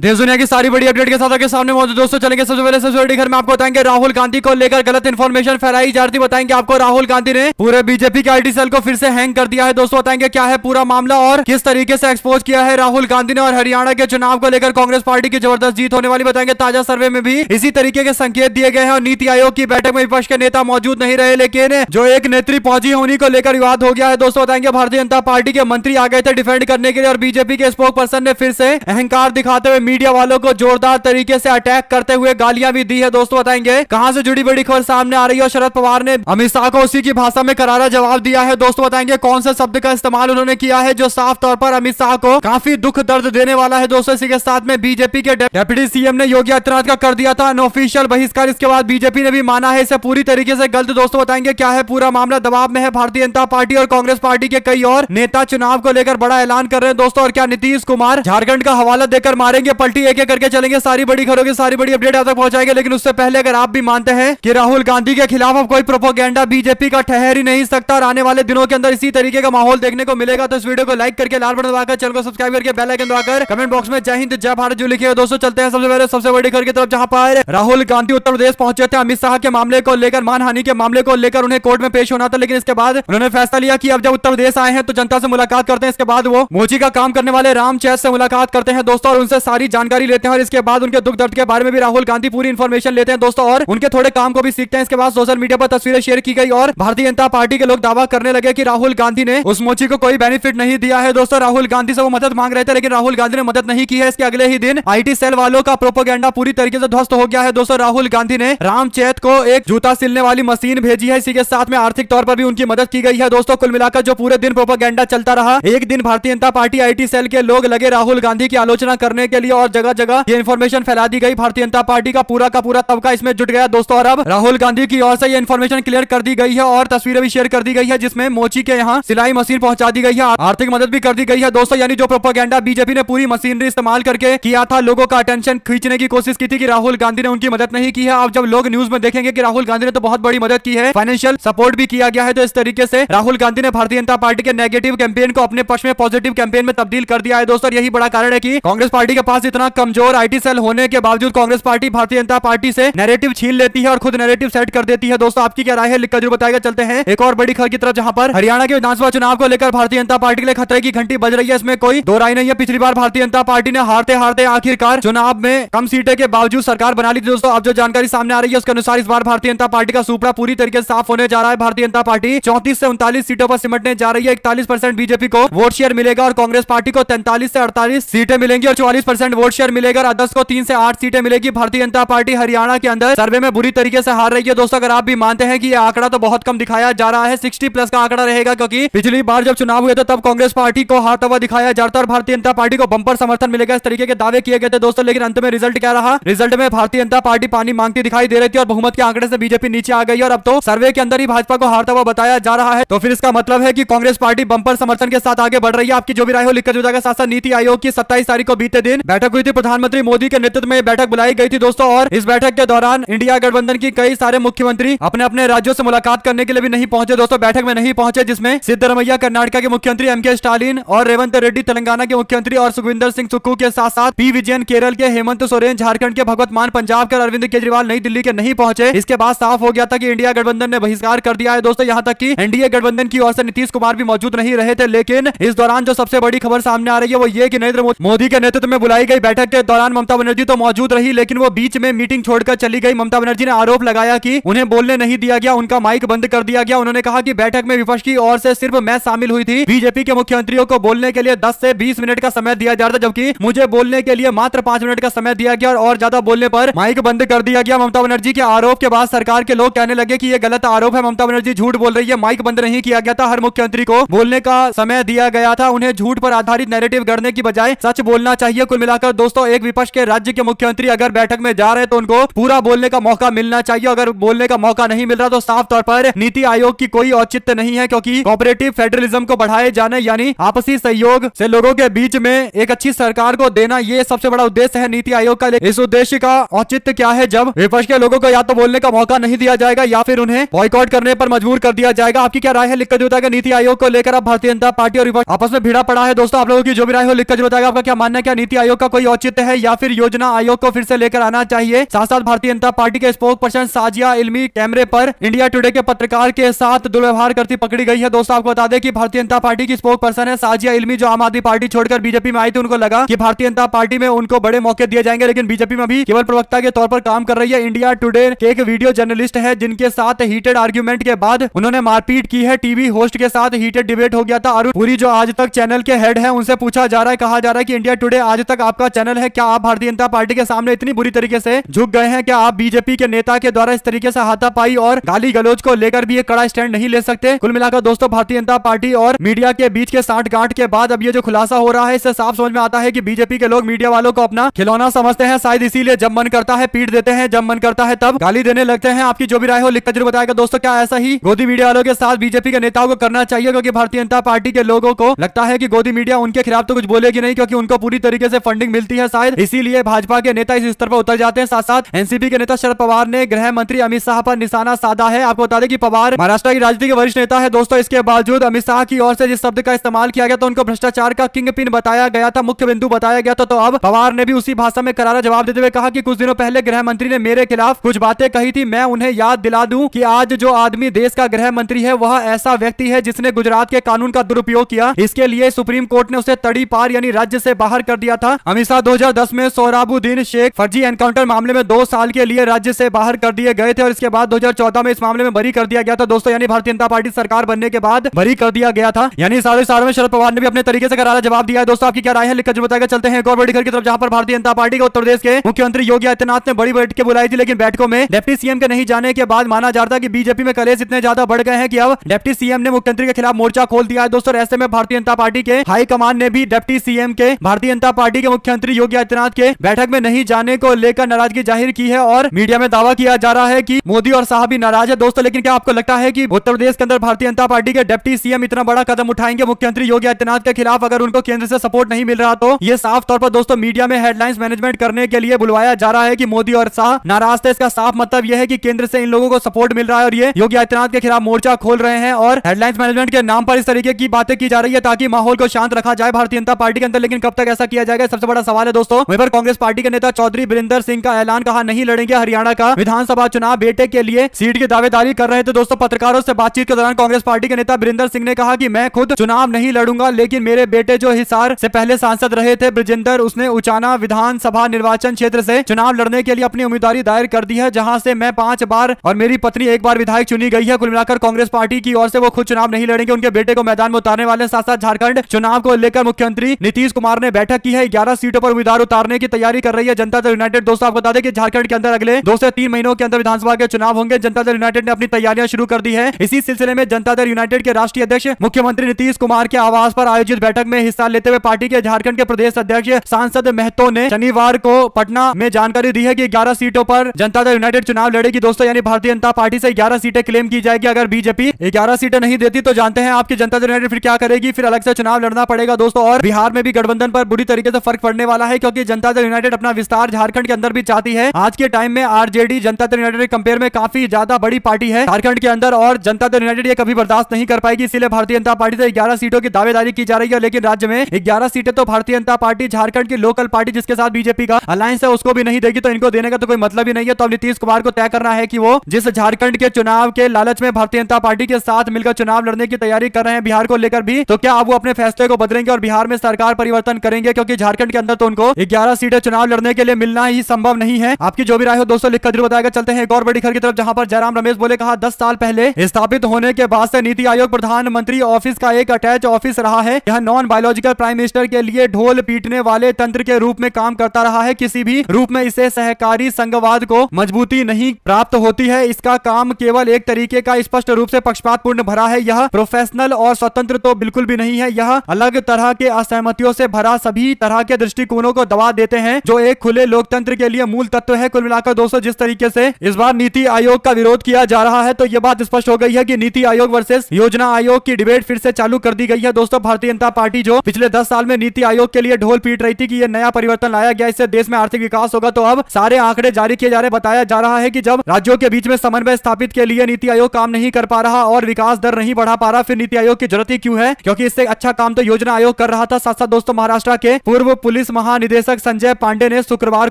देश दुनिया की सारी बड़ी अपडेट के साथ आपके सामने मौजूद दोस्तों चलेंगे सबसे पहले सबसे बड़ी घर में आपको बताएंगे राहुल गांधी को लेकर गलत इन्फॉर्मेशन फैलाई जा रही बताएंगे आपको राहुल गांधी ने पूरे बीजेपी के आईटी सेल को फिर से हैंग कर दिया है दोस्तों बताएंगे क्या है पूरा मामला और किस तरीके से एक्सपोज किया है राहुल गांधी ने और हरियाणा के चुनाव को लेकर कांग्रेस पार्टी की जबरदस्त जीत होने वाली बताएंगे ताजा सर्वे में भी इसी तरीके के संकेत दिए गए हैं और नीति आयोग की बैठक में विपक्ष के नेता मौजूद नहीं रहे लेकिन जो एक नेत्री पहुंची है उन्हीं को लेकर विवाद हो गया है दोस्तों बताएंगे भारतीय जनता पार्टी के मंत्री आ गए थे डिफेंड करने के लिए और बीजेपी के स्पोक पर्सन ने फिर से अहंकार दिखाते हुए मीडिया वालों को जोरदार तरीके से अटैक करते हुए गालियां भी दी है दोस्तों बताएंगे कहां से जुड़ी बड़ी खबर सामने आ रही है शरद पवार ने अमित शाह को उसी की भाषा में करारा जवाब दिया है दोस्तों बताएंगे कौन सा शब्द का इस्तेमाल उन्होंने किया है जो साफ तौर पर अमित शाह को काफी दुख दर्द देने वाला है दोस्तों इसी के साथ में बीजेपी के डेप्यूटी सीएम ने योगी आदित्यनाथ का कर दिया था अनऑफिशियल बहिष्कार इसके बाद बीजेपी ने भी माना है इसे पूरी तरीके से गलत दोस्तों बताएंगे क्या है पूरा मामला दबाव में है भारतीय जनता पार्टी और कांग्रेस पार्टी के कई और नेता चुनाव को लेकर बड़ा ऐलान कर रहे हैं दोस्तों और क्या नीतीश कुमार झारखंड का हवाला देकर मारेंगे पलटी एक एक करके चलेंगे सारी बड़ी खबरों की सारी बड़ी अपडेट आप तक पहुंचाएंगे लेकिन उससे पहले अगर आप भी मानते हैं कि राहुल गांधी के खिलाफ अब कोई प्रोपोगेंडा बीजेपी का ठहर ही नहीं सकता और आने वाले दिनों के अंदर इसी तरीके का माहौल देखने को मिलेगा तो इस वीडियो को लाइक करके लाल बटन दबाकर चैनल को सब्सक्राइब करके बेल आइकन दबाकर कमेंट बॉक्स में जय हिंद जय भारत जो लिखे दोस्तों चलते हैं सबसे पहले सबसे बड़ी खबर की तरफ जहां पर राहुल गांधी उत्तर प्रदेश पहुंचे थे अमित शाह के मामले को लेकर मानहानि के मामले को लेकर उन्हें कोर्ट में पेश होना था लेकिन इसके बाद उन्होंने फैसला लिया की अब जब उत्तर प्रदेश आए हैं तो जनता से मुलाकात करते हैं इसके बाद वो मोची का काम करने वाले राम से मुलाकात करते हैं दोस्तों और उनसे सारी सारी जानकारी लेते हैं और इसके बाद उनके दुख दर्द के बारे में भी राहुल गांधी पूरी इन्फॉर्मेशन लेते हैं दोस्तों और उनके थोड़े काम को भी सीखते हैं इसके बाद सोशल मीडिया पर तस्वीरें शेयर की गई और भारतीय जनता पार्टी के लोग दावा करने लगे की राहुल गांधी ने उस मोची को कोई बेनिफिट नहीं दिया है दोस्तों राहुल गांधी से वो मदद मांग रहे थे लेकिन राहुल गांधी ने मदद नहीं की है इसके अगले ही दिन आई सेल वालों का प्रोपोगेंडा पूरी तरीके से ध्वस्त हो गया है दोस्तों राहुल गांधी ने राम को एक जूता सिलने वाली मशीन भेजी है इसी के साथ में आर्थिक तौर पर भी उनकी मदद की गई है दोस्तों कुल मिलाकर जो पूरे दिन प्रोपोगेंडा चलता रहा एक दिन भारतीय जनता पार्टी आईटी सेल के लोग लगे राहुल गांधी की आलोचना करने के लिए मीडिया और जगह जगह ये इन्फॉर्मेशन फैला दी गई भारतीय जनता पार्टी का पूरा का पूरा तबका इसमें जुट गया दोस्तों और अब राहुल गांधी की ओर से ये इन्फॉर्मेशन क्लियर कर दी गई है और तस्वीरें भी शेयर कर दी गई है जिसमें मोची के यहाँ सिलाई मशीन पहुंचा दी गई है आर्थिक मदद भी कर दी गई है दोस्तों यानी जो प्रोपोगेंडा बीजेपी ने पूरी मशीनरी इस्तेमाल करके किया था लोगों का अटेंशन खींचने की कोशिश की थी कि राहुल गांधी ने उनकी मदद नहीं की है अब जब लोग न्यूज में देखेंगे कि राहुल गांधी ने तो बहुत बड़ी मदद की है फाइनेंशियल सपोर्ट भी किया गया है तो इस तरीके से राहुल गांधी ने भारतीय जनता पार्टी के नेगेटिव कैंपेन को अपने पक्ष में पॉजिटिव कैंपेन में तब्दील कर दिया है दोस्तों यही बड़ा कारण है की कांग्रेस पार्टी के पास पास इतना कमजोर आईटी सेल होने के बावजूद कांग्रेस पार्टी भारतीय जनता पार्टी से नैरेटिव छीन लेती है और खुद नैरेटिव सेट कर देती है दोस्तों आपकी क्या राय है लिखकर जरूर बताएगा चलते हैं एक और बड़ी खबर की तरफ जहां पर हरियाणा के विधानसभा चुनाव को लेकर भारतीय जनता पार्टी के लिए खतरे की घंटी बज रही है इसमें कोई दो राय नहीं है पिछली बार भारतीय जनता पार्टी ने हारते हारते आखिरकार चुनाव में कम सीटें के बावजूद सरकार बना ली थी दोस्तों अब जो जानकारी सामने आ रही है उसके अनुसार इस बार भारतीय जनता पार्टी का सुपड़ा पूरी तरीके से साफ होने जा रहा है भारतीय जनता पार्टी चौंतीस से उनतालीस सीटों पर सिमटने जा रही है इकतालीस बीजेपी को वोट शेयर मिलेगा और कांग्रेस पार्टी को तैंतालीस से अड़तालीस सीटें मिलेंगी और चौवालीस परसेंट वोट शेयर मिलेगा अदर्स को तीन से आठ सीटें मिलेगी भारतीय जनता पार्टी हरियाणा के अंदर सर्वे में बुरी तरीके से हार रही है दोस्तों अगर आप भी मानते हैं कि ये आंकड़ा तो बहुत कम दिखाया जा रहा है सिक्सटी प्लस का आंकड़ा रहेगा क्योंकि पिछली बार जब चुनाव हुए थे तब कांग्रेस पार्टी को हारता हुआ दिखाया जाता और भारतीय जनता पार्टी को बंपर समर्थन मिलेगा इस तरीके के दावे किए गए थे दोस्तों लेकिन अंत में रिजल्ट क्या रहा रिजल्ट में भारतीय जनता पार्टी पानी मांगती दिखाई दे रही थी और बहुमत के आंकड़े से बीजेपी नीचे आ गई और अब तो सर्वे के अंदर ही भाजपा को हारता हुआ बताया जा रहा है तो फिर इसका मतलब है की कांग्रेस पार्टी बंपर समर्थन के साथ आगे बढ़ रही है आपकी जो भी राय हो लिखकर जो जाएगा साथ साथ नीति आयोग की सत्ताईस तारीख को बीते दिन बैठक हुई थी प्रधानमंत्री मोदी के नेतृत्व में बैठक बुलाई गई थी दोस्तों और इस बैठक के दौरान इंडिया गठबंधन की कई सारे मुख्यमंत्री अपने अपने राज्यों से मुलाकात करने के लिए भी नहीं पहुंचे दोस्तों बैठक में नहीं पहुंचे जिसमें सिद्धरमैया कर्नाटक के मुख्यमंत्री एम के स्टालिन और रेवंत रेड्डी तेलंगाना के मुख्यमंत्री और सुखविंदर सिंह सुक्कू के साथ साथ पी विजयन केरल के हेमंत सोरेन झारखंड के भगवत मान पंजाब के अरविंद केजरीवाल नई दिल्ली के नहीं पहुंचे इसके बाद साफ हो गया था की इंडिया गठबंधन ने बहिष्कार कर दिया है दोस्तों यहाँ तक की एनडीए गठबंधन की ओर से नीतीश कुमार भी मौजूद नहीं रहे थे लेकिन इस दौरान जो सबसे बड़ी खबर सामने आ रही है वो ये की नरेंद्र मोदी के नेतृत्व में बुलाई गई बैठक के दौरान ममता बनर्जी तो मौजूद रही लेकिन वो बीच में मीटिंग छोड़कर चली गई ममता बनर्जी ने आरोप लगाया कि उन्हें बोलने नहीं दिया गया उनका माइक बंद कर दिया गया उन्होंने कहा कि बैठक में विपक्ष की ओर से सिर्फ मैं शामिल हुई थी बीजेपी के मुख्यमंत्रियों को बोलने के लिए दस से बीस मिनट का समय दिया जा रहा था जबकि मुझे बोलने के लिए मात्र पांच मिनट का समय दिया गया और ज्यादा बोलने पर माइक बंद कर दिया गया ममता बनर्जी के आरोप के बाद सरकार के लोग कहने लगे की ये गलत आरोप है ममता बनर्जी झूठ बोल रही है माइक बंद नहीं किया गया था हर मुख्यमंत्री को बोलने का समय दिया गया था उन्हें झूठ पर आधारित नेरेटिव गढ़ने की बजाय सच बोलना चाहिए कुल मिलाकर जाकर दोस्तों एक विपक्ष के राज्य के मुख्यमंत्री अगर बैठक में जा रहे तो उनको पूरा बोलने का मौका मिलना चाहिए अगर बोलने का मौका नहीं मिल रहा तो साफ तौर पर नीति आयोग की कोई औचित्य नहीं है क्योंकि कॉपरेटिव फेडरलिज्म को बढ़ाए जाने यानी आपसी सहयोग से लोगों के बीच में एक अच्छी सरकार को देना ये सबसे बड़ा उद्देश्य है नीति आयोग का इस उद्देश्य का औचित्य क्या है जब विपक्ष के लोगों को या तो बोलने का मौका नहीं दिया जाएगा या फिर उन्हें बॉयकॉट करने पर मजबूर कर दिया जाएगा आपकी क्या राय है लिखकर जोता नीति आयोग को लेकर आप भारतीय जनता पार्टी और विपक्ष आपस में भिड़ा पड़ा है दोस्तों आप लोगों की जो भी राय हो लिखकर जोता आपका क्या मानना है क्या नीति आयोग का कोई औचित्य है या फिर योजना आयोग को फिर से लेकर आना चाहिए साथ साथ भारतीय जनता पार्टी के स्पोक पर्सन साजिया इलमी कैमरे पर इंडिया टुडे के पत्रकार के साथ दुर्व्यवहार करती पकड़ी गई है दोस्तों आपको बता दें कि भारतीय जनता पार्टी की स्पोक पर्सन है साजिया इलमी जो आम आदमी पार्टी छोड़कर बीजेपी में आई थी उनको लगा की भारतीय जनता पार्टी में उनको बड़े मौके दिए जाएंगे लेकिन बीजेपी में भी केवल प्रवक्ता के तौर पर काम कर रही है इंडिया टुडे के एक वीडियो जर्नलिस्ट है जिनके साथ हीटेड आर्ग्यूमेंट के बाद उन्होंने मारपीट की है टीवी होस्ट के साथ हीटेड डिबेट हो गया था अरुण पुरी जो आज तक चैनल के हेड है उनसे पूछा जा रहा है कहा जा रहा है की इंडिया टुडे आज तक आपका चैनल है क्या आप भारतीय जनता पार्टी के सामने इतनी बुरी तरीके से झुक गए हैं क्या आप बीजेपी के नेता के द्वारा इस तरीके से हाथापाई और गाली गलोज को लेकर भी एक कड़ा स्टैंड नहीं ले सकते कुल मिलाकर दोस्तों भारतीय जनता पार्टी और मीडिया के बीच के साठ गांठ के बाद अब ये जो खुलासा हो रहा है इससे साफ समझ में आता है की बीजेपी के लोग मीडिया वालों को अपना खिलौना समझते हैं शायद इसीलिए जब मन करता है पीट देते हैं जब मन करता है तब गाली देने लगते हैं आपकी जो भी राय हो लिखकर जरूर बताएगा दोस्तों क्या ऐसा ही गोदी मीडिया वालों के साथ बीजेपी के नेताओं को करना चाहिए क्योंकि भारतीय जनता पार्टी के लोगों को लगता है की गोदी मीडिया उनके खिलाफ तो कुछ बोलेगी नहीं क्योंकि उनको पूरी तरीके से फंड फंडिंग मिलती है शायद इसीलिए भाजपा के नेता इस स्तर पर उतर जाते हैं साथ साथ एनसीपी के नेता शरद पवार ने गृह मंत्री अमित शाह पर निशाना साधा है आपको बता दें कि पवार महाराष्ट्र की राजनीति के वरिष्ठ नेता है दोस्तों इसके बावजूद अमित शाह की ओर से जिस शब्द का इस्तेमाल किया गया तो उनको भ्रष्टाचार का किंग पिन बताया गया था मुख्य बिंदु बताया गया था तो अब पवार ने भी उसी भाषा में करारा जवाब देते हुए कहा कि कुछ दिनों पहले गृह मंत्री ने मेरे खिलाफ कुछ बातें कही थी मैं उन्हें याद दिला दूं कि आज जो आदमी देश का गृह मंत्री है वह ऐसा व्यक्ति है जिसने गुजरात के कानून का दुरुपयोग किया इसके लिए सुप्रीम कोर्ट ने उसे तड़ी पार यानी राज्य से बाहर कर दिया था अमित शाह 2010 में सोराबुद्दीन शेख फर्जी एनकाउंटर मामले में दो साल के लिए राज्य से बाहर कर दिए गए थे और इसके बाद 2014 में इस मामले में बरी कर दिया गया था दोस्तों यानी भारतीय जनता पार्टी सरकार बनने के बाद बरी कर दिया गया था यानी साढ़े साल में शरद पवार ने भी अपने तरीके से करारा जवाब दिया है दोस्तों आपकी क्या राय है लिखकर बताया चलते हैं गौरव घर की तरफ जहां पर भारतीय जनता पार्टी के उत्तर प्रदेश के मुख्यमंत्री योगी आदित्यनाथ ने बड़ी बैठक बुलाई थी लेकिन बैठकों में डिप्टी सीएम के नहीं जाने के बाद माना जाता है की बीजेपी में कलेस इतने ज्यादा बढ़ गए हैं की अब डेप्टी सीएम ने मुख्यमंत्री के खिलाफ मोर्चा खोल दिया है दोस्तों ऐसे में भारतीय जनता पार्टी के हाईकमान ने भी डेप्टी सीएम के भारतीय जनता पार्टी के मुख्यमंत्री योगी आदित्यनाथ के बैठक में नहीं जाने को लेकर नाराजगी जाहिर की है और मीडिया में दावा किया जा रहा है की मोदी और शाह भी नाराज है दोस्तों लेकिन क्या आपको लगता है की उत्तर प्रदेश के अंदर भारतीय जनता पार्टी के डिप्टी सीएम इतना बड़ा कदम उठाएंगे मुख्यमंत्री योगी आदित्यनाथ के खिलाफ अगर उनको केंद्र से सपोर्ट नहीं मिल रहा तो ये साफ तौर पर दोस्तों मीडिया में हेडलाइंस मैनेजमेंट करने के लिए बुलवाया जा रहा है की मोदी और शाह नाराज थे इसका साफ मतलब यह है की केंद्र से इन लोगों को सपोर्ट मिल रहा है और ये योगी आदित्यनाथ के खिलाफ मोर्चा खोल रहे हैं और हेडलाइंस मैनेजमेंट के नाम पर इस तरीके की बातें की जा रही है ताकि माहौल को शांत रखा जाए भारतीय जनता पार्टी के अंदर लेकिन कब तक ऐसा किया जाएगा सबसे बड़ा सवाल है दोस्तों वहीं पर कांग्रेस पार्टी के नेता चौधरी बीरेंद्र सिंह का ऐलान कहा नहीं लड़ेंगे हरियाणा का विधानसभा चुनाव बेटे के लिए सीट की दावेदारी कर रहे थे दोस्तों पत्रकारों से बातचीत के दौरान कांग्रेस पार्टी के नेता बीरेंद्र सिंह ने कहा की मैं खुद चुनाव नहीं लड़ूंगा लेकिन मेरे बेटे जो हिसार से पहले सांसद रहे थे ब्रजेंद्र उसने उचाना विधानसभा निर्वाचन क्षेत्र से चुनाव लड़ने के लिए अपनी उम्मीदवारी दायर कर दी है जहां से मैं पांच बार और मेरी पत्नी एक बार विधायक चुनी गई है कुल मिलाकर कांग्रेस पार्टी की ओर से वो खुद चुनाव नहीं लड़ेंगे उनके बेटे को मैदान में उतारने वाले साथ साथ झारखंड चुनाव को लेकर मुख्यमंत्री नीतीश कुमार ने बैठक की है ग्यारह सीटों पर उम्मीदवार उतारने की तैयारी कर रही है जनता दल यूनाइटेड दोस्तों आपको बता दें कि झारखंड के अंदर अगले दो से तीन महीनों के अंदर विधानसभा के चुनाव होंगे जनता दल यूनाइटेड ने अपनी तैयारियां शुरू कर दी है इसी सिलसिले में जनता दल यूनाइटेड के राष्ट्रीय अध्यक्ष मुख्यमंत्री नीतीश कुमार के आवास पर आयोजित बैठक में हिस्सा लेते हुए पार्टी के झारखंड के प्रदेश अध्यक्ष सांसद महतो ने शनिवार को पटना में जानकारी दी है की ग्यारह सीटों पर जनता दल यूनाइटेड चुनाव लड़ेगी दोस्तों यानी भारतीय जनता पार्टी से ग्यारह सीटें क्लेम की जाएगी अगर बीजेपी ग्यारह सीटें नहीं देती तो जानते हैं आपकी जनता दल यूनाइटेड फिर क्या करेगी फिर अलग से चुनाव लड़ना पड़ेगा दोस्तों और बिहार में भी गठबंधन पर बुरी तरीके से फर्क बढ़ने वाला है क्योंकि जनता दल यूनाइटेड अपना विस्तार झारखंड के अंदर भी चाहती है आज के टाइम में आरजेडी जनता दल यूनाइटेड कंपेयर में काफी ज्यादा बड़ी पार्टी है झारखंड के अंदर और जनता दल यूनाइटेड ये कभी बर्दाश्त नहीं कर पाएगी इसीलिए भारतीय जनता पार्टी से ग्यारह सीटों की दावेदारी की जा रही है लेकिन राज्य में ग्यारह सीटें तो भारतीय जनता पार्टी झारखंड की लोकल पार्टी जिसके साथ बीजेपी का अलायंस है उसको भी नहीं देगी तो इनको देने का तो कोई मतलब ही नहीं है तो अब नीतीश कुमार को तय करना है की वो जिस झारखंड के चुनाव के लालच में भारतीय जनता पार्टी के साथ मिलकर चुनाव लड़ने की तैयारी कर रहे हैं बिहार को लेकर भी तो क्या अब वो अपने फैसले को बदलेंगे और बिहार में सरकार परिवर्तन करेंगे क्योंकि झारखंड के अंदर तो उनको ग्यारह सीटें चुनाव लड़ने के लिए मिलना ही संभव नहीं है आपकी जो भी राय हो दोस्तों लिखकर जरूर बताएगा चलते हैं एक और बड़ी खबर की तरफ जहां पर जयराम रमेश बोले कहा दस साल पहले स्थापित होने के बाद से नीति आयोग प्रधानमंत्री ऑफिस का एक अटैच ऑफिस रहा है यह नॉन बायोलॉजिकल प्राइम मिनिस्टर के लिए ढोल पीटने वाले तंत्र के रूप में काम करता रहा है किसी भी रूप में इसे सहकारी संघवाद को मजबूती नहीं प्राप्त होती है इसका काम केवल एक तरीके का स्पष्ट रूप से पूर्ण भरा है यह प्रोफेशनल और स्वतंत्र तो बिल्कुल भी नहीं है यह अलग तरह के असहमतियों से भरा सभी तरह के दृष्टिकोणों को दबा देते हैं जो एक खुले लोकतंत्र के लिए मूल तत्व है कुल मिलाकर दोस्तों जिस तरीके से इस बार नीति आयोग का विरोध किया जा रहा है तो ये बात स्पष्ट हो गई है की नीति आयोग वर्सेज योजना आयोग की डिबेट फिर से चालू कर दी गई है दोस्तों भारतीय जनता पार्टी जो पिछले दस साल में नीति आयोग के लिए ढोल पीट रही थी की ये नया परिवर्तन लाया गया इससे देश में आर्थिक विकास होगा तो अब सारे आंकड़े जारी किए जा रहे बताया जा रहा है की जब राज्यों के बीच में समन्वय स्थापित के लिए नीति आयोग काम नहीं कर पा रहा और विकास दर नहीं बढ़ा पा रहा फिर नीति आयोग की जरूरत ही क्यों है क्योंकि इससे अच्छा काम तो योजना आयोग कर रहा था साथ साथ दोस्तों महाराष्ट्र के पूर्व पुलिस महानिदेशक संजय पांडे ने शुक्रवार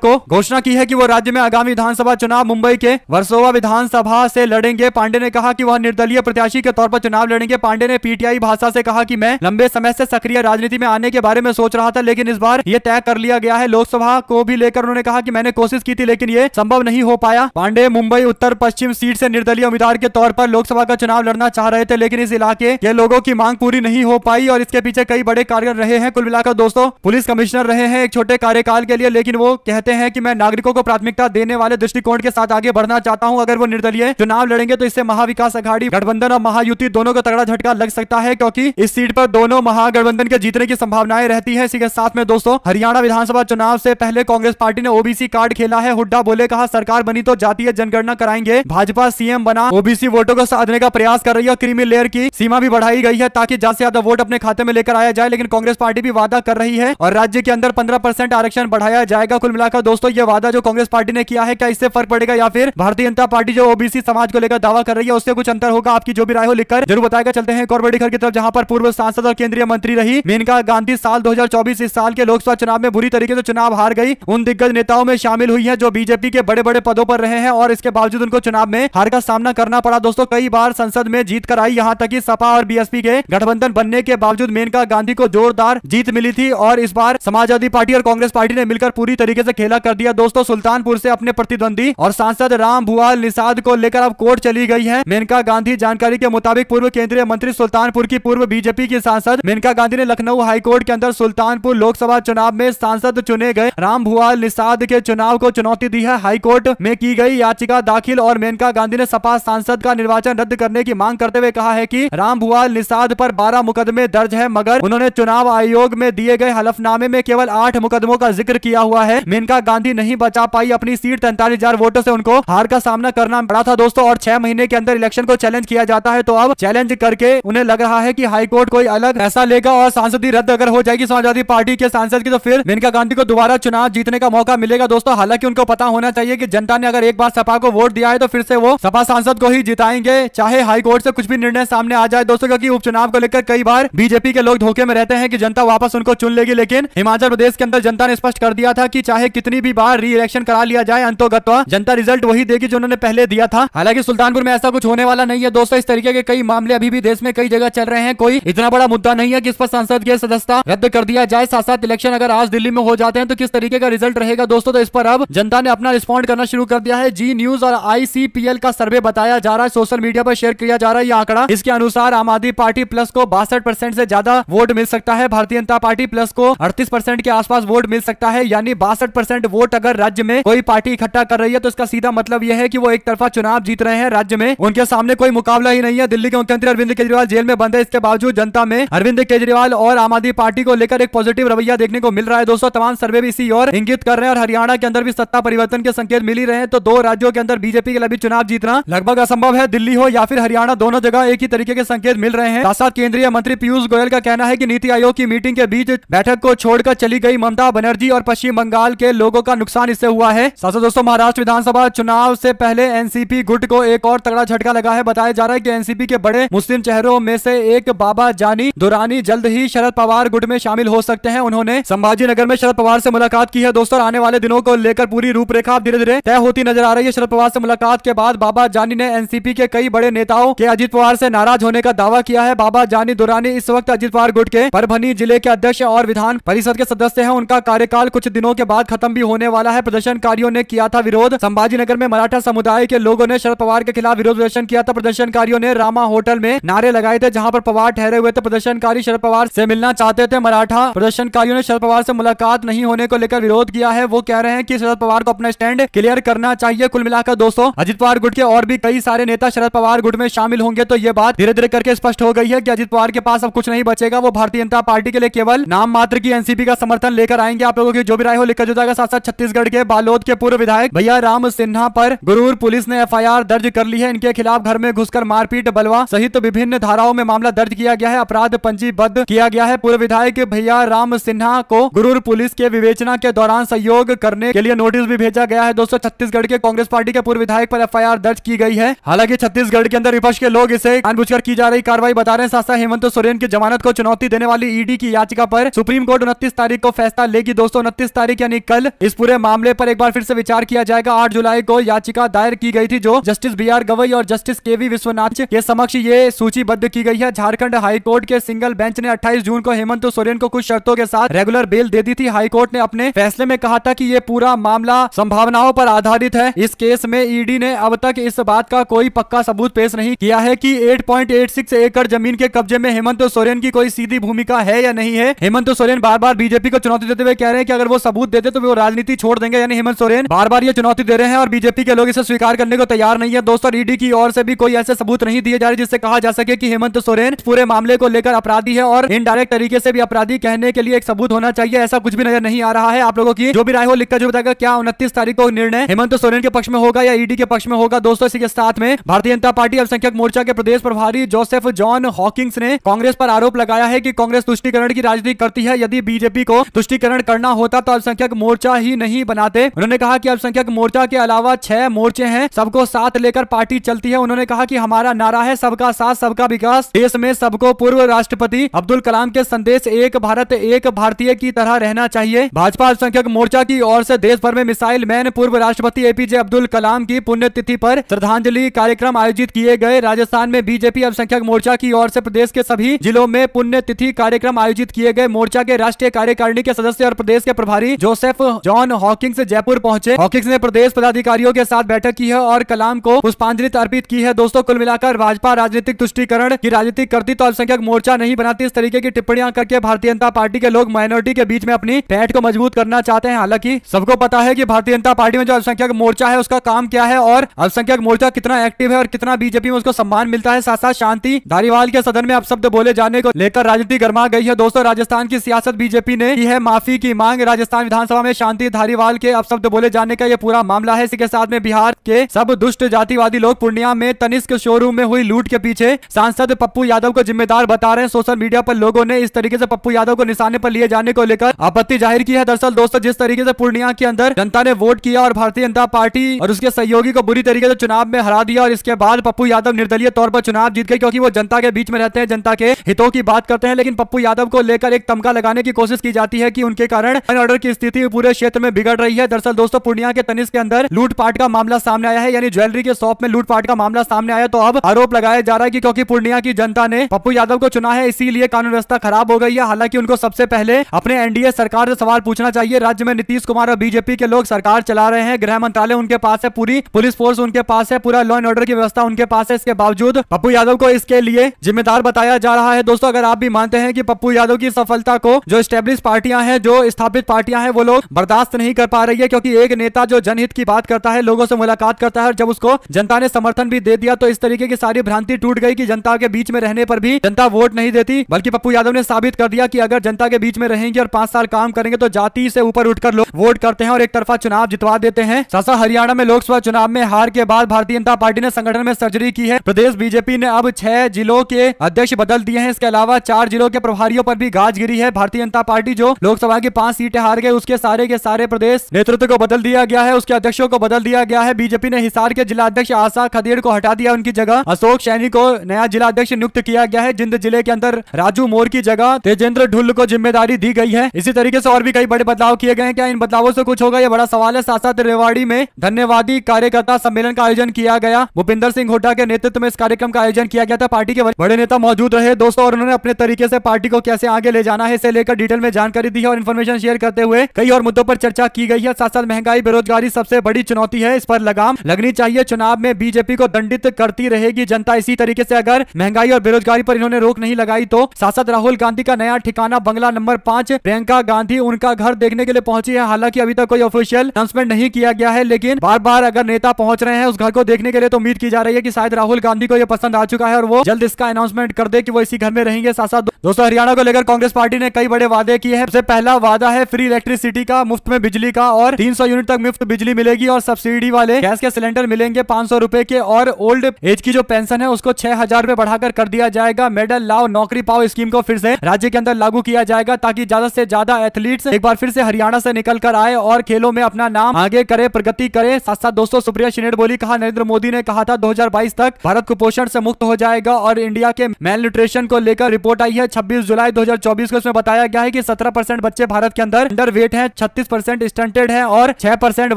को घोषणा की है कि वो राज्य में आगामी विधानसभा चुनाव मुंबई के वर्सोवा विधानसभा से लड़ेंगे पांडे ने कहा कि वह निर्दलीय प्रत्याशी के तौर पर चुनाव लड़ेंगे पांडे ने पीटीआई भाषा से कहा कि मैं लंबे समय से सक्रिय राजनीति में आने के बारे में सोच रहा था लेकिन इस बार ये तय कर लिया गया है लोकसभा को भी लेकर उन्होंने कहा की मैंने कोशिश की थी लेकिन ये संभव नहीं हो पाया पांडे मुंबई उत्तर पश्चिम सीट ऐसी निर्दलीय उम्मीदवार के तौर पर लोकसभा का चुनाव लड़ना चाह रहे थे लेकिन इस इलाके के लोगों की मांग पूरी नहीं हो पाई और इसके पीछे कई बड़े कारगर रहे हैं कुल मिलाकर दोस्तों पुलिस कमिश्नर रहे हैं एक छोटे कार्यकाल के लिए लेकिन वो कहते हैं कि मैं नागरिकों को प्राथमिकता देने वाले दृष्टिकोण के साथ आगे बढ़ना चाहता हूँ अगर वो निर्दलीय चुनाव लड़ेंगे तो इससे महाविकास अघाड़ी गठबंधन और महायुति दोनों को तगड़ा झटका लग सकता है क्योंकि इस सीट पर दोनों महागठबंधन के जीतने की संभावनाएं रहती है इसी के साथ में दोस्तों हरियाणा विधानसभा चुनाव से पहले कांग्रेस पार्टी ने ओबीसी कार्ड खेला है हुड्डा बोले कहा सरकार बनी तो जातीय जनगणना कराएंगे भाजपा सीएम बना ओबीसी वोटों को साधने का प्रयास कर रही है क्रीमी लेयर की सीमा भी बढ़ाई गई है ताकि ज्यादा से ज्यादा वोट अपने खाते में लेकर आया जाए लेकिन कांग्रेस पार्टी भी वादा कर रही है और राज्य के अंदर पंद्रह परसेंट आरक्षण बढ़ाया जाएगा कुल मिलाकर दोस्तों ये वादा जो कांग्रेस पार्टी ने किया है क्या इससे फर्क पड़ेगा या फिर भारतीय जनता पार्टी जो ओबीसी समाज को लेकर दावा कर रही है उससे कुछ अंतर होगा आपकी जो भी राय हो लिखकर जरूर बताएगा चलते हैं और बड़ी की तरफ जहां पर पूर्व सांसद और केंद्रीय मंत्री रही मेनका गांधी साल दो इस साल के लोकसभा चुनाव में बुरी तरीके से चुनाव हार गई उन दिग्गज नेताओं में शामिल हुई है जो बीजेपी के बड़े बड़े पदों पर रहे हैं और इसके बावजूद उनको चुनाव में हार का सामना करना पड़ा दोस्तों कई बार संसद में जीत कर आई यहाँ तक की सपा और बीएसपी के गठबंधन बनने के बावजूद मेनका गांधी को जोरदार जीत मिली थी और इस बार समाज आजादी पार्टी और कांग्रेस पार्टी ने मिलकर पूरी तरीके से खेला कर दिया दोस्तों सुल्तानपुर से अपने प्रतिद्वंदी और सांसद राम भुआल निषाद को लेकर अब कोर्ट चली गई है मेनका गांधी जानकारी के मुताबिक पूर्व केंद्रीय मंत्री सुल्तानपुर की पूर्व बीजेपी की सांसद मेनका गांधी ने लखनऊ हाईकोर्ट के अंदर सुल्तानपुर लोकसभा चुनाव में सांसद चुने गए राम भुआल निषाद के चुनाव को चुनौती दी है हाईकोर्ट में की गई याचिका दाखिल और मेनका गांधी ने सपा सांसद का निर्वाचन रद्द करने की मांग करते हुए कहा है की राम भुआल निषाद पर बारह मुकदमे दर्ज है मगर उन्होंने चुनाव आयोग में दिए गए हलफनामे में केवल केवल आठ मुकदमों का जिक्र किया हुआ है मेनका गांधी नहीं बचा पाई अपनी सीट तैंतालीस हजार वोटों से उनको हार का सामना करना पड़ा था दोस्तों और छह महीने के अंदर इलेक्शन को चैलेंज किया जाता है तो अब चैलेंज करके उन्हें लग रहा है की हाईकोर्ट कोई अलग ऐसा लेगा और सांसदी रद्द अगर हो जाएगी समाजवादी पार्टी के सांसद की तो फिर मेनका गांधी को दोबारा चुनाव जीतने का मौका मिलेगा दोस्तों हालांकि उनको पता होना चाहिए की जनता ने अगर एक बार सपा को वोट दिया है तो फिर से वो सपा सांसद को ही जिताएंगे चाहे हाईकोर्ट से कुछ भी निर्णय सामने आ जाए दोस्तों क्योंकि उपचुनाव को लेकर कई बार बीजेपी के लोग धोखे में रहते हैं कि जनता वापस उनको चुन लेगी लेकिन हिमाचल उत्तर प्रदेश के अंदर जनता ने स्पष्ट कर दिया था कि चाहे कितनी भी बार री इलेक्शन करा लिया जाए अंतोगत जनता रिजल्ट वही देगी जो उन्होंने पहले दिया था हालांकि सुल्तानपुर में ऐसा कुछ होने वाला नहीं है दोस्तों इस तरीके के कई मामले अभी भी देश में कई जगह चल रहे हैं कोई इतना बड़ा मुद्दा नहीं है की इस पर संसद के सदस्यता रद्द कर दिया जाए साथ साथ इलेक्शन अगर आज दिल्ली में हो जाते हैं तो किस तरीके का रिजल्ट रहेगा दोस्तों तो इस पर अब जनता ने अपना रिस्पॉन्ड करना शुरू कर दिया है जी न्यूज और आईसीपीएल का सर्वे बताया जा रहा है सोशल मीडिया पर शेयर किया जा रहा है ये आंकड़ा इसके अनुसार आम आदमी पार्टी प्लस को बासठ परसेंट से ज्यादा वोट मिल सकता है भारतीय जनता पार्टी प्लस को अड़तीस परसेंट परसेंट के आसपास वोट मिल सकता है यानी बासठ परसेंट वोट अगर राज्य में कोई पार्टी इकट्ठा कर रही है तो इसका सीधा मतलब यह है कि वो एक तरफा चुनाव जीत रहे हैं राज्य में उनके सामने कोई मुकाबला ही नहीं है दिल्ली के मुख्यमंत्री अरविंद केजरीवाल जेल में बंद है इसके बावजूद जनता में अरविंद केजरीवाल और आम आदमी पार्टी को लेकर एक पॉजिटिव रवैया देखने को मिल रहा है दोस्तों तमाम सर्वे भी इसी और इंगित कर रहे हैं और हरियाणा के अंदर भी सत्ता परिवर्तन के संकेत मिल ही रहे हैं तो दो राज्यों के अंदर बीजेपी के लिए भी चुनाव जीतना लगभग असंभव है दिल्ली हो या फिर हरियाणा दोनों जगह एक ही तरीके के संकेत मिल रहे हैं साथ केंद्रीय मंत्री पीयूष गोयल का कहना है की नीति आयोग की मीटिंग के बीच बैठक को छोड़कर चली गई ममता बनर्जी और पश्चिम बंगाल के लोगों का नुकसान इससे हुआ है साथ दोस्तों महाराष्ट्र विधानसभा चुनाव से पहले एनसीपी गुट को एक और तगड़ा झटका लगा है बताया जा रहा है की एनसीपी के बड़े मुस्लिम चेहरों में से एक बाबा जानी दुरानी जल्द ही शरद पवार गुट में शामिल हो सकते हैं उन्होंने संभाजी नगर में शरद पवार से मुलाकात की है दोस्तों आने वाले दिनों को लेकर पूरी रूपरेखा धीरे धीरे तय होती नजर आ रही है शरद पवार से मुलाकात के बाद बाबा जानी ने एनसीपी के कई बड़े नेताओं के अजीत पवार से नाराज होने का दावा किया है बाबा जानी दुरानी इस वक्त अजीत पवार गुट के परभनी जिले के अध्यक्ष और विधान परिषद के सदस्य हैं उनका कार्यकाल कुछ दिनों के बाद खत्म भी होने वाला है प्रदर्शनकारियों ने किया था विरोध संभाजीनगर में मराठा समुदाय के लोगों ने शरद पवार के खिलाफ विरोध प्रदर्शन किया था प्रदर्शनकारियों ने रामा होटल में नारे लगाए थे जहाँ पर पवार ठहरे हुए थे प्रदर्शनकारी शरद पवार से मिलना चाहते थे मराठा प्रदर्शनकारियों ने शरद पवार से मुलाकात नहीं होने को लेकर विरोध किया है वो कह रहे हैं की शरद पवार को अपना स्टैंड क्लियर करना चाहिए कुल मिलाकर दोस्तों अजित पवार गुट के और भी कई सारे नेता शरद पवार गुट में शामिल होंगे तो ये बात धीरे धीरे करके स्पष्ट हो गई है की अजित पवार के पास अब कुछ नहीं बचेगा वो भारतीय जनता पार्टी के लिए केवल नाम मात्र की एनसीपी का समर्थन लेकर आएंगे आप लोगों की जो भी राय हो लिखा जो जाएगा साथ साथ छत्तीसगढ़ के बालोद के पूर्व विधायक भैया राम सिन्हा पर गुरूर पुलिस ने एफ दर्ज कर ली है इनके खिलाफ घर में घुसकर मारपीट बलवा सहित विभिन्न धाराओं में मामला दर्ज किया गया है अपराध पंजीबद्ध किया गया है पूर्व विधायक भैया राम सिन्हा को गुरूर पुलिस के विवेचना के दौरान सहयोग करने के लिए नोटिस भी भेजा गया है दोस्तों छत्तीसगढ़ के कांग्रेस पार्टी के पूर्व विधायक पर एफ दर्ज की गई है हालांकि छत्तीसगढ़ के अंदर विपक्ष के लोग इसे अनबुझ की जा रही कार्रवाई बता रहे हैं साथ हेमंत सोरेन की जमानत को चुनौती देने वाली ईडी की याचिका पर सुप्रीम कोर्ट उनतीस तारीख तारीख को फैसला लेगी दोस्तों उनतीस तारीख यानी कल इस पूरे मामले पर एक बार फिर से विचार किया जाएगा आठ जुलाई को याचिका दायर की गई थी जो जस्टिस बी आर गवई और जस्टिस के वी विश्वनाथ के समक्ष ये सूचीबद्ध की गई है झारखंड हाईकोर्ट के सिंगल बेंच ने अट्ठाईस जून को हेमंत सोरेन को कुछ शर्तों के साथ रेगुलर बेल दे दी थी हाईकोर्ट ने अपने फैसले में कहा था की ये पूरा मामला संभावनाओं पर आधारित है इस केस में ईडी ने अब तक इस बात का कोई पक्का सबूत पेश नहीं किया है एट सिक्स एकड़ जमीन के कब्जे में हेमंत सोरेन की कोई सीधी भूमिका है या नहीं है हेमंत सोरेन बार बार बीजेपी बीजेपी को चुनौती देते हुए कह रहे हैं कि अगर वो सबूत देते तो वो राजनीति छोड़ देंगे यानी हेमंत सोरेन बार बार ये चुनौती दे रहे हैं और बीजेपी के लोग इसे स्वीकार करने को तैयार नहीं है दोस्तों ईडी की ओर से भी कोई ऐसे सबूत नहीं दिए जा रहे जिससे कहा जा सके की हेमंत सोरेन पूरे मामले को लेकर अपराधी है और इनडायरेक्ट तरीके से भी अपराधी कहने के लिए एक सबूत होना चाहिए ऐसा कुछ भी नजर नहीं आ रहा है आप लोगों की जो भी राय हो लिखकर जो बताएगा क्या उनतीस तारीख को निर्णय हेमंत सोरेन के पक्ष में होगा या ईडी के पक्ष में होगा दोस्तों इसी के साथ में भारतीय जनता पार्टी अल्पसंख्यक मोर्चा के प्रदेश प्रभारी जोसेफ जॉन हॉकिंग्स ने कांग्रेस पर आरोप लगाया है की कांग्रेस तुष्टिकरण की राजनीति करती है यदि बीजेपी को तुष्टिकरण करना होता तो अल्पसंख्यक मोर्चा ही नहीं बनाते उन्होंने कहा की अल्पसंख्यक मोर्चा के अलावा छह मोर्चे हैं सबको साथ लेकर पार्टी चलती है उन्होंने कहा की हमारा नारा है सबका साथ सबका विकास देश में सबको पूर्व राष्ट्रपति अब्दुल कलाम के संदेश एक भारत एक भारतीय की तरह रहना चाहिए भाजपा अल्पसंख्यक मोर्चा की ओर से देश भर में मिसाइल मैन पूर्व राष्ट्रपति एपीजे अब्दुल कलाम की पुण्यतिथि पर श्रद्धांजलि कार्यक्रम आयोजित किए गए राजस्थान में बीजेपी अल्पसंख्यक मोर्चा की ओर से प्रदेश के सभी जिलों में पुण्यतिथि कार्यक्रम आयोजित किए गए मोर्चा के राष्ट्रीय कार्यक्रम कार्यकारिणी के सदस्य और प्रदेश के प्रभारी जोसेफ जॉन हॉकिंग्स जयपुर पहुंचे हॉकिंग्स ने प्रदेश पदाधिकारियों के साथ बैठक की है और कलाम को पुष्पांजलि अर्पित की है दोस्तों कुल मिलाकर भाजपा राजनीतिक तुष्टिकरण की राजनीति करती तो अल्पसंख्यक मोर्चा नहीं बनाती इस तरीके की टिप्पणियां करके भारतीय जनता पार्टी के लोग माइनॉरिटी के बीच में अपनी पैठ को मजबूत करना चाहते हैं हालांकि सबको पता है की भारतीय जनता पार्टी में जो अल्पसंख्यक मोर्चा है उसका काम क्या है और अल्पसंख्यक मोर्चा कितना एक्टिव है और कितना बीजेपी में उसको सम्मान मिलता है साथ साथ शांति धारीवाल के सदन में अब शब्द बोले जाने को लेकर राजनीति गर्मा गई है दोस्तों राजस्थान की सियासत बीजेपी ने की है माफी की मांग राजस्थान विधानसभा में शांति धारीवाल के अपशब्द बोले जाने का ये पूरा मामला है इसके साथ में बिहार के सब दुष्ट जातिवादी लोग पूर्णिया में तनिष्क शोरूम में हुई लूट के पीछे सांसद पप्पू यादव को जिम्मेदार बता रहे हैं सोशल मीडिया पर लोगों ने इस तरीके से पप्पू यादव को निशाने पर लिए जाने को लेकर आपत्ति जाहिर की है दरअसल दोस्तों जिस तरीके से पूर्णिया के अंदर जनता ने वोट किया और भारतीय जनता पार्टी और उसके सहयोगी को बुरी तरीके से चुनाव में हरा दिया और इसके बाद पप्पू यादव निर्दलीय तौर पर चुनाव जीत गए क्योंकि वो जनता के बीच में रहते हैं जनता के हितों की बात करते हैं लेकिन पप्पू यादव को लेकर एक तमका लगाने की कोशिश की जाती है कि उनके कारण ऑर्डर की स्थिति पूरे क्षेत्र में बिगड़ रही है दरअसल दोस्तों पूर्णिया के तनिष के अंदर लूटपाट का मामला सामने आया है यानी ज्वेलरी के शॉप में लूटपाट का मामला सामने आया तो अब आरोप लगाया जा रहा है की क्योंकि पूर्णिया की जनता ने पप्पू यादव को चुना है इसीलिए कानून व्यवस्था खराब हो गई है हालांकि उनको सबसे पहले अपने एनडीए सरकार से सवाल पूछना चाहिए राज्य में नीतीश कुमार और बीजेपी के लोग सरकार चला रहे हैं गृह मंत्रालय उनके पास है पूरी पुलिस फोर्स उनके पास है पूरा लॉ एंड ऑर्डर की व्यवस्था उनके पास है इसके बावजूद पप्पू यादव को इसके लिए जिम्मेदार बताया जा रहा है दोस्तों अगर आप भी मानते हैं कि पप्पू यादव की सफलता को जो स्टेब्लिश कम्युनिस्ट पार्टियां हैं जो स्थापित पार्टियां हैं वो लोग बर्दाश्त नहीं कर पा रही है क्योंकि एक नेता जो जनहित की बात करता है लोगों से मुलाकात करता है और जब उसको जनता ने समर्थन भी दे दिया तो इस तरीके की सारी भ्रांति टूट गई की जनता के बीच में रहने पर भी जनता वोट नहीं देती बल्कि पप्पू यादव ने साबित कर दिया की अगर जनता के बीच में रहेंगे और पांच साल काम करेंगे तो जाति से ऊपर उठकर लोग वोट करते हैं और एक तरफा चुनाव जितवा देते हैं ससा हरियाणा में लोकसभा चुनाव में हार के बाद भारतीय जनता पार्टी ने संगठन में सर्जरी की है प्रदेश बीजेपी ने अब छह जिलों के अध्यक्ष बदल दिए हैं इसके अलावा चार जिलों के प्रभारियों पर भी गाज गिरी है भारतीय जनता पार्टी पार्टी जो लोकसभा की पांच सीटें हार गए उसके सारे के सारे प्रदेश नेतृत्व को बदल दिया गया है उसके अध्यक्षों को बदल दिया गया है बीजेपी ने हिसार के जिला अध्यक्ष आशा खदेड़ को हटा दिया उनकी जगह अशोक सैनी को नया जिला अध्यक्ष नियुक्त किया गया है जिंद जिले के अंदर राजू मोर की जगह तेजेंद्र ढुल्ल को जिम्मेदारी दी गई है इसी तरीके से और भी कई बड़े बदलाव किए गए हैं क्या इन बदलावों से कुछ होगा यह बड़ा सवाल है साथ साथ रेवाड़ी में धन्यवादी कार्यकर्ता सम्मेलन का आयोजन किया गया भूपिंदर सिंह हुड्डा के नेतृत्व में इस कार्यक्रम का आयोजन किया गया था पार्टी के बड़े नेता मौजूद रहे दोस्तों और उन्होंने अपने तरीके से पार्टी को कैसे आगे ले जाना है इसे लेकर डिटेल में जानकारी दी है और इन्फॉर्मेशन शेयर करते हुए कई और मुद्दों पर चर्चा की गई है साथ साथ महंगाई बेरोजगारी सबसे बड़ी चुनौती है इस पर लगाम लगनी चाहिए चुनाव में बीजेपी को दंडित करती रहेगी जनता इसी तरीके से अगर महंगाई और बेरोजगारी पर इन्होंने रोक नहीं लगाई तो सांसद राहुल गांधी का नया ठिकाना बंगला नंबर पांच प्रियंका गांधी उनका घर देखने के लिए पहुंची है हालांकि अभी तक कोई ऑफिशियल अनाउंसमेंट नहीं किया गया है लेकिन बार बार अगर नेता पहुंच रहे हैं उस घर को देखने के लिए तो उम्मीद की जा रही है की शायद राहुल गांधी को यह पसंद आ चुका है और वो जल्द इसका अनाउंसमेंट कर दे की वो इसी घर में रहेंगे साथ साथ दोस्तों हरियाणा को लेकर कांग्रेस पार्टी ने कई बड़े वादे किए की है सबसे पहला वादा है फ्री इलेक्ट्रिसिटी का मुफ्त में बिजली का और 300 यूनिट तक मुफ्त बिजली मिलेगी और सब्सिडी वाले गैस के सिलेंडर मिलेंगे पांच सौ के और ओल्ड एज की जो पेंशन है उसको छह हजार बढ़ाकर कर दिया जाएगा मेडल लाओ नौकरी पाओ स्कीम को फिर से राज्य के अंदर लागू किया जाएगा ताकि ज्यादा से ज्यादा एथलीट्स एक बार फिर से हरियाणा से निकल कर आए और खेलों में अपना नाम आगे करे प्रगति करे साथ साथ दोस्तों सुप्रिया शिनेट बोली कहा नरेंद्र मोदी ने कहा था 2022 तक भारत कुपोषण से मुक्त हो जाएगा और इंडिया के मेल न्यूट्रिशन को लेकर रिपोर्ट आई है छब्बीस जुलाई 2024 को इसमें बताया गया है की सत्रह परसेंट बच्चे भारत के अंदर अंडर वेट है छत्तीस परसेंट स्टंटेड है और छह परसेंट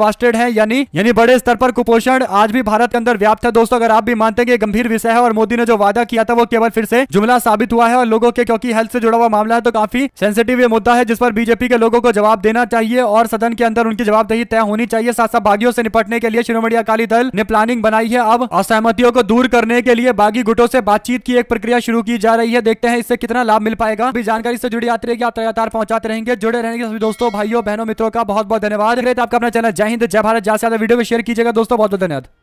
वास्टेड है यानी यानी बड़े स्तर पर कुपोषण आज भी भारत के अंदर व्याप्त है दोस्तों अगर आप भी मानते हैं गंभीर विषय है और मोदी ने जो वादा किया था वो केवल फिर से जुमला साबित हुआ है और लोगों के क्योंकि हेल्थ से जुड़ा हुआ मामला है तो काफी सेंसिटिव ये मुद्दा है जिस पर बीजेपी के लोगों को जवाब देना चाहिए और सदन के अंदर उनकी जवाबदेही तय होनी चाहिए साथ साथ बागियों से निपटने के लिए श्रोमणी अकाली दल ने प्लानिंग बनाई है अब असहमतियों को दूर करने के लिए बागी गुटों से बातचीत की एक प्रक्रिया शुरू की जा रही है देखते हैं इससे कितना लाभ मिल पाएगा अभी जानकारी से जुड़ी आती रहेगी आप लगातार पहुंचाते रहेंगे जुड़े रहेंगे सभी दोस्तों भाइयों बहनों मित्रों का बहुत बहुत धन्यवाद तो आपका अपना चैनल जय हिंद जय भारत जहाँ से वीडियो को शेयर कीजिएगा दोस्तों बहुत बहुत धन्यवाद